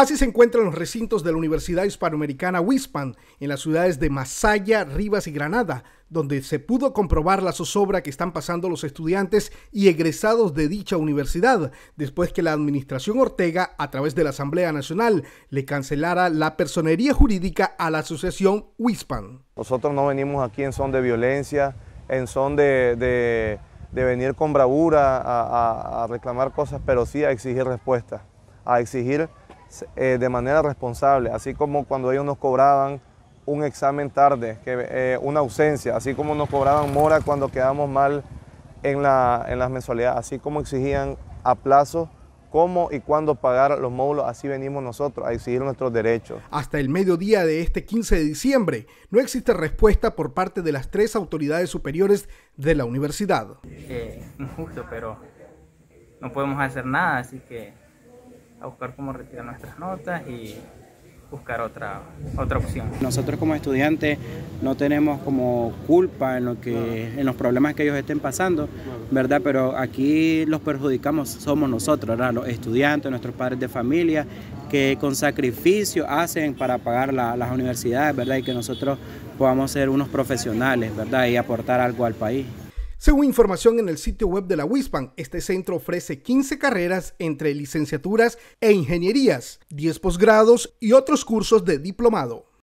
Así se encuentran los recintos de la Universidad Hispanoamericana WISPAN en las ciudades de Masaya, Rivas y Granada, donde se pudo comprobar la zozobra que están pasando los estudiantes y egresados de dicha universidad, después que la administración Ortega, a través de la Asamblea Nacional, le cancelara la personería jurídica a la asociación WISPAN. Nosotros no venimos aquí en son de violencia, en son de, venir con bravura a, reclamar cosas, pero sí a exigir respuesta, a exigir eh, de manera responsable, así como cuando ellos nos cobraban un examen tarde, que, eh, una ausencia, así como nos cobraban mora cuando quedamos mal en, la, en las mensualidades, así como exigían a plazo cómo y cuándo pagar los módulos, así venimos nosotros a exigir nuestros derechos. Hasta el mediodía de este 15 de diciembre no existe respuesta por parte de las tres autoridades superiores de la universidad. Es eh, injusto, pero no podemos hacer nada, así que a buscar cómo retirar nuestras notas y buscar otra, otra opción. Nosotros como estudiantes no tenemos como culpa en, lo en los problemas que ellos estén pasando, ¿verdad? Pero aquí los perjudicamos somos nosotros, ¿verdad? Los estudiantes, nuestros padres de familia, que con sacrificio hacen para pagar las universidades, ¿verdad? Y que nosotros podamos ser unos profesionales, ¿verdad? Y aportar algo al país. Según información en el sitio web de la WISPAN, este centro ofrece 15 carreras entre licenciaturas e ingenierías, 10 posgrados y otros cursos de diplomado.